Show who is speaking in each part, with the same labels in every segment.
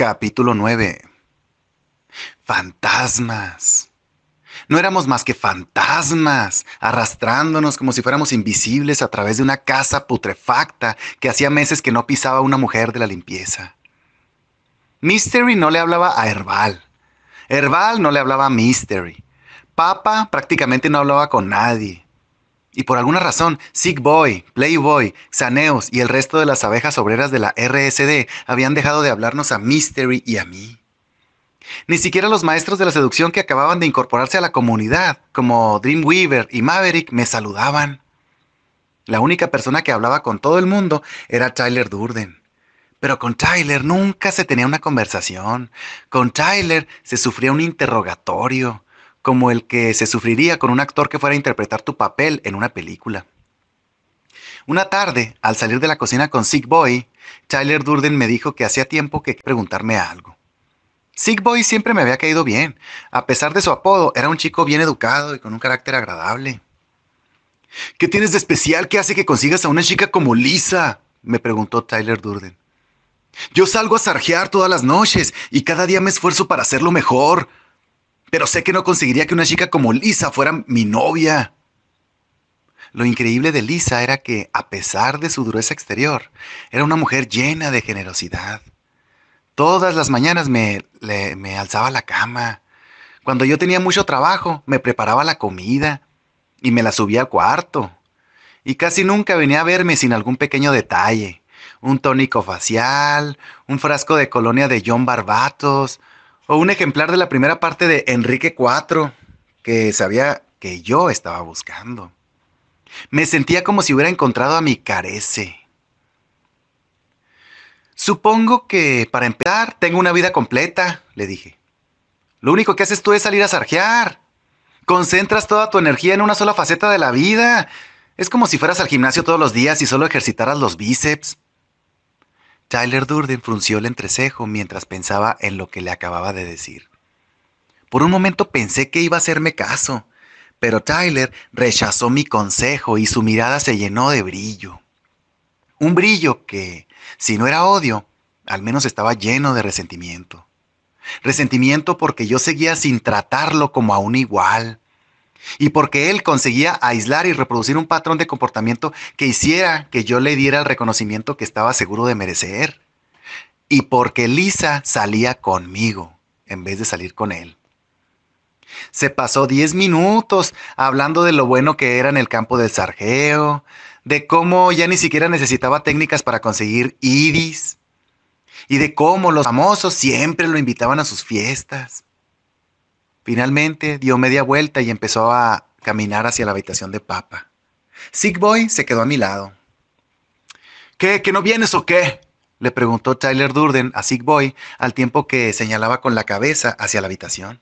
Speaker 1: Capítulo 9. Fantasmas. No éramos más que fantasmas, arrastrándonos como si fuéramos invisibles a través de una casa putrefacta que hacía meses que no pisaba una mujer de la limpieza. Mystery no le hablaba a Herbal. Herbal no le hablaba a Mystery. Papa prácticamente no hablaba con nadie. Y por alguna razón, Sick Boy, Playboy, Saneos y el resto de las abejas obreras de la RSD habían dejado de hablarnos a Mystery y a mí. Ni siquiera los maestros de la seducción que acababan de incorporarse a la comunidad, como Dreamweaver y Maverick, me saludaban. La única persona que hablaba con todo el mundo era Tyler Durden. Pero con Tyler nunca se tenía una conversación. Con Tyler se sufría un interrogatorio como el que se sufriría con un actor que fuera a interpretar tu papel en una película. Una tarde, al salir de la cocina con Sick Boy, Tyler Durden me dijo que hacía tiempo que preguntarme algo. Sick Boy siempre me había caído bien. A pesar de su apodo, era un chico bien educado y con un carácter agradable. ¿Qué tienes de especial que hace que consigas a una chica como Lisa? me preguntó Tyler Durden. Yo salgo a sarjear todas las noches y cada día me esfuerzo para hacerlo mejor, pero sé que no conseguiría que una chica como Lisa fuera mi novia. Lo increíble de Lisa era que, a pesar de su dureza exterior, era una mujer llena de generosidad. Todas las mañanas me, me alzaba la cama. Cuando yo tenía mucho trabajo, me preparaba la comida y me la subía al cuarto. Y casi nunca venía a verme sin algún pequeño detalle. Un tónico facial, un frasco de colonia de John Barbatos, o un ejemplar de la primera parte de Enrique IV, que sabía que yo estaba buscando. Me sentía como si hubiera encontrado a mi carece. Supongo que para empezar tengo una vida completa, le dije. Lo único que haces tú es salir a sarjear. Concentras toda tu energía en una sola faceta de la vida. Es como si fueras al gimnasio todos los días y solo ejercitaras los bíceps. Tyler Durden frunció el entrecejo mientras pensaba en lo que le acababa de decir. Por un momento pensé que iba a hacerme caso, pero Tyler rechazó mi consejo y su mirada se llenó de brillo. Un brillo que, si no era odio, al menos estaba lleno de resentimiento. Resentimiento porque yo seguía sin tratarlo como a un igual, y porque él conseguía aislar y reproducir un patrón de comportamiento que hiciera que yo le diera el reconocimiento que estaba seguro de merecer. Y porque Lisa salía conmigo en vez de salir con él. Se pasó 10 minutos hablando de lo bueno que era en el campo del sargeo, de cómo ya ni siquiera necesitaba técnicas para conseguir iris, y de cómo los famosos siempre lo invitaban a sus fiestas Finalmente dio media vuelta y empezó a caminar hacia la habitación de Papa. Sick Boy se quedó a mi lado. ¿Qué? ¿Que no vienes o qué? Le preguntó Tyler Durden a Sick Boy al tiempo que señalaba con la cabeza hacia la habitación,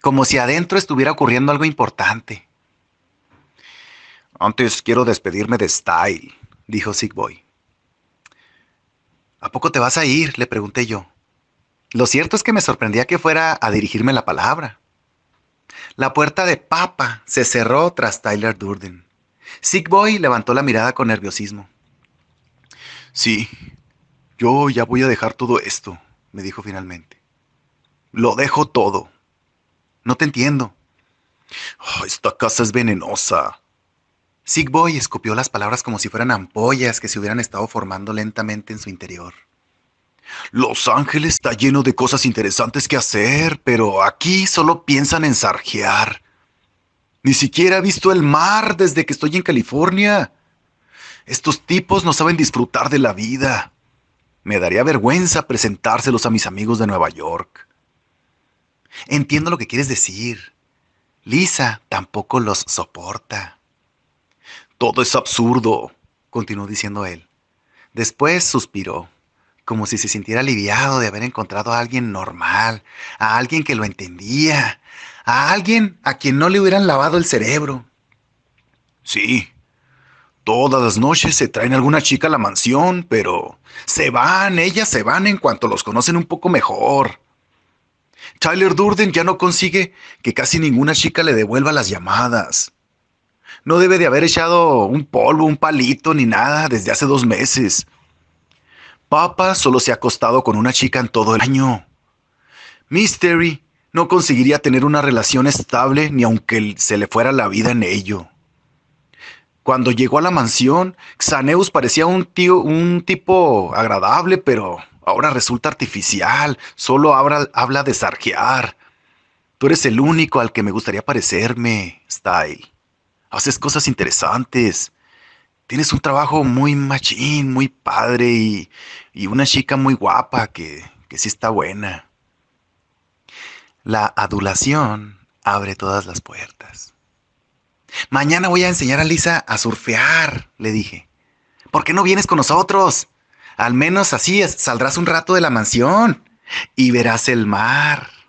Speaker 1: como si adentro estuviera ocurriendo algo importante. Antes quiero despedirme de Style, dijo Sick Boy. ¿A poco te vas a ir? le pregunté yo. Lo cierto es que me sorprendía que fuera a dirigirme la palabra. La puerta de Papa se cerró tras Tyler Durden. Sick Boy levantó la mirada con nerviosismo. Sí, yo ya voy a dejar todo esto, me dijo finalmente. Lo dejo todo. No te entiendo. Oh, esta casa es venenosa. Sick Boy escupió las palabras como si fueran ampollas que se hubieran estado formando lentamente en su interior. Los Ángeles está lleno de cosas interesantes que hacer, pero aquí solo piensan en sarjear. Ni siquiera he visto el mar desde que estoy en California. Estos tipos no saben disfrutar de la vida. Me daría vergüenza presentárselos a mis amigos de Nueva York. Entiendo lo que quieres decir. Lisa tampoco los soporta. Todo es absurdo, continuó diciendo él. Después suspiró como si se sintiera aliviado de haber encontrado a alguien normal, a alguien que lo entendía, a alguien a quien no le hubieran lavado el cerebro. Sí, todas las noches se traen alguna chica a la mansión, pero se van, ellas se van en cuanto los conocen un poco mejor. Tyler Durden ya no consigue que casi ninguna chica le devuelva las llamadas. No debe de haber echado un polvo, un palito, ni nada desde hace dos meses. Papa solo se ha acostado con una chica en todo el año. Mystery no conseguiría tener una relación estable ni aunque se le fuera la vida en ello. Cuando llegó a la mansión, Xaneus parecía un tío, un tipo agradable, pero ahora resulta artificial, solo habla, habla de sarjear. Tú eres el único al que me gustaría parecerme, Style. Haces cosas interesantes tienes un trabajo muy machín, muy padre y, una chica muy guapa que, sí está buena. La adulación abre todas las puertas. Mañana voy a enseñar a Lisa a surfear, le dije. ¿Por qué no vienes con nosotros? Al menos así es, saldrás un rato de la mansión y verás el mar.